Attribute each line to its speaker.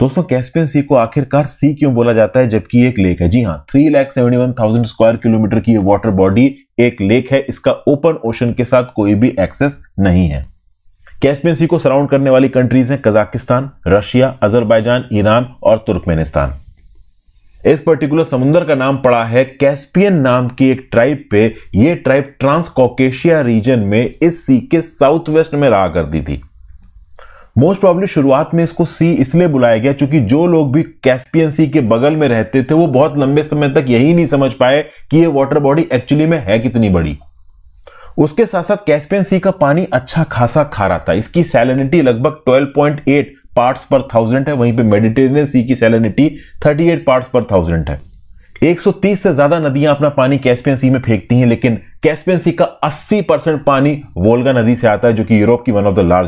Speaker 1: दोस्तों कैस्पियन सी को आखिरकार सी क्यों बोला जाता है जबकि एक लेक है जी हाँ three lakh seventy one thousand square kilometre की ये वाटर बॉडी एक लेक है इसका ओपन ओशन के साथ कोई भी एक्सेस नहीं है कैस्पियन सी को सराउंड करने वाली कंट्रीज हैं कजाकिस्तान रशिया अजरबैजान ईरान और तुर्कमेनिस्तान इस पर्टिकुलर समुद्र का नाम पड़ा है कैस्पियन नाम की एक ट्राइब पे यह ट्राइब ट्रांसकोकेशिया रीजन में इस सी के साउथ वेस्ट में रहा करती थी मोस्ट प्रॉब्ली शुरुआत में इसको सी इसलिए बुलाया गया क्योंकि जो लोग भी कैस्पियन सी के बगल में रहते थे वो बहुत लंबे समय तक यही नहीं समझ पाए कि ये वाटर बॉडी एक्चुअली में है कितनी बड़ी उसके साथ साथ कैस्पियन सी का पानी अच्छा खासा खारा था इसकी सैलिनिटी लगभग 12.8 पार्ट्स पर थाउजेंड है वहीं पे मेडिटेरियन सी की सैलिनिटी 38 पार्ट्स पर थाउजेंड है 130 से ज्यादा नदियां अपना पानी कैस्पियन सी में फेंकती हैं लेकिन कैस्पियन सी का 80 परसेंट पानी वोल्गा नदी से आता है जो कि यूरोप की वन ऑफ द लार्ज